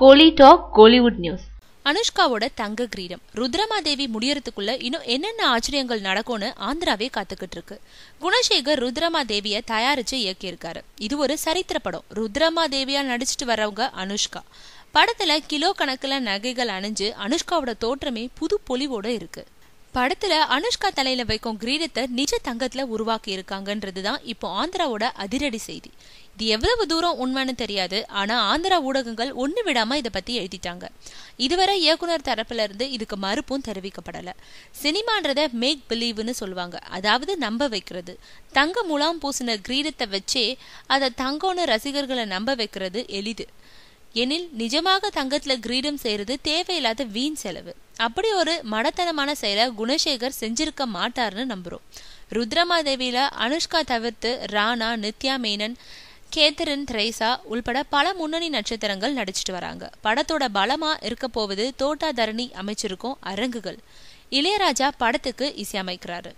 கோலி talk Kollywood news அனுஷ்காவோட தங்க கிரீடம் ருத்ரமாதேவி முடியறதுக்குள்ள இன்னும் என்னென்ன ஆச்சரியங்கள் நடக்கும்னு ஆந்திராவே காத்துக்கிட்டு இருக்கு குணசேகர் ருத்ரமாதேவிய தயாரிச்சு இயக்கியிருக்காரு இது ஒரு சரித்திர படம் ருத்ரமாதேவியா நடிச்சிட்டு வரவங்க அனுஷ்கா படத்துல கிலோ கணக்குல நகைகள் அணிஞ்சு அனுஷ்காவோட தோற்றமே புது பொலிவோட இருக்கு படத்துல அனுஷ்கா தலையில வைக்கும் கிரீடத்தை நிஜ தங்கத்துல உருவாக்கி இருக்காங்கன்றதுதான் இப்போ ஆந்திராவோட அதிரடி செய்தி இது எவ்வளவு தூரம் உண்மைன்னு தெரியாது ஆனா ஆந்திரா ஊடகங்கள் ஒண்ணு விடாம இதை பத்தி எழுதிட்டாங்க இதுவரை இயக்குனர் தரப்புல இருந்து இதுக்கு மறுப்பும் தெரிவிக்கப்படல சினிமான்றத மேக் பிலீவ்னு சொல்லுவாங்க அதாவது நம்ப வைக்கிறது தங்க முலாம் பூசின கிரீடத்தை வச்சே அதை தங்கம்னு ரசிகர்களை நம்ப வைக்கிறது எளிது எனில் நிஜமாக தங்கத்துல கிரீடம் செய்யறது தேவையில்லாத வீண் செலவு அப்படி ஒரு மடத்தனமான செயலை குணசேகர் செஞ்சிருக்க மாட்டார்னு நம்புறோம் தேவியில அனுஷ்கா தவிர்த்து ராணா நித்யா மேனன் கேத்தரின் த்ரேசா உள்பட பல முன்னணி நட்சத்திரங்கள் நடிச்சிட்டு வராங்க படத்தோட பலமா இருக்க போவது தோட்டா தரணி அமைச்சிருக்கும் அரங்குகள் இளையராஜா படத்துக்கு இசையமைக்கிறாரு